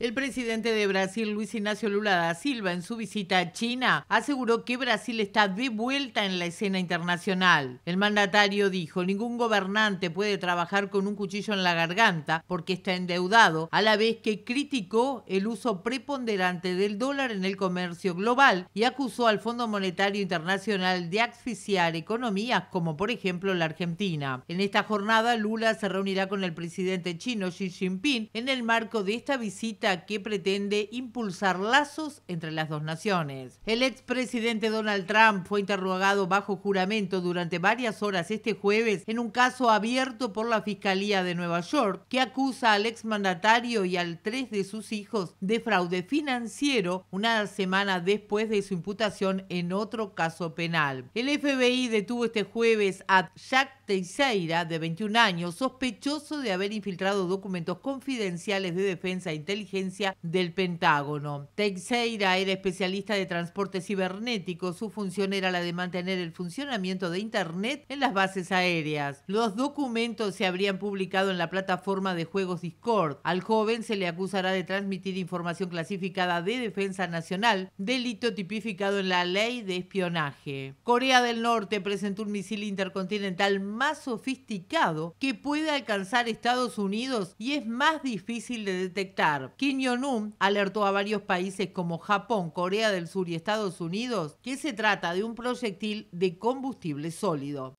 El presidente de Brasil, Luis Ignacio Lula da Silva, en su visita a China, aseguró que Brasil está de vuelta en la escena internacional. El mandatario dijo, ningún gobernante puede trabajar con un cuchillo en la garganta porque está endeudado, a la vez que criticó el uso preponderante del dólar en el comercio global y acusó al Fondo Monetario Internacional de asfixiar economías como por ejemplo la Argentina. En esta jornada, Lula se reunirá con el presidente chino Xi Jinping en el marco de esta visita que pretende impulsar lazos entre las dos naciones. El expresidente Donald Trump fue interrogado bajo juramento durante varias horas este jueves en un caso abierto por la Fiscalía de Nueva York que acusa al exmandatario y al tres de sus hijos de fraude financiero una semana después de su imputación en otro caso penal. El FBI detuvo este jueves a Jack Teixeira, de 21 años, sospechoso de haber infiltrado documentos confidenciales de defensa e inteligente del Pentágono. Teixeira era especialista de transporte cibernético. Su función era la de mantener el funcionamiento de Internet en las bases aéreas. Los documentos se habrían publicado en la plataforma de juegos Discord. Al joven se le acusará de transmitir información clasificada de defensa nacional, delito tipificado en la ley de espionaje. Corea del Norte presentó un misil intercontinental más sofisticado que puede alcanzar Estados Unidos y es más difícil de detectar. Kim alertó a varios países como Japón, Corea del Sur y Estados Unidos que se trata de un proyectil de combustible sólido.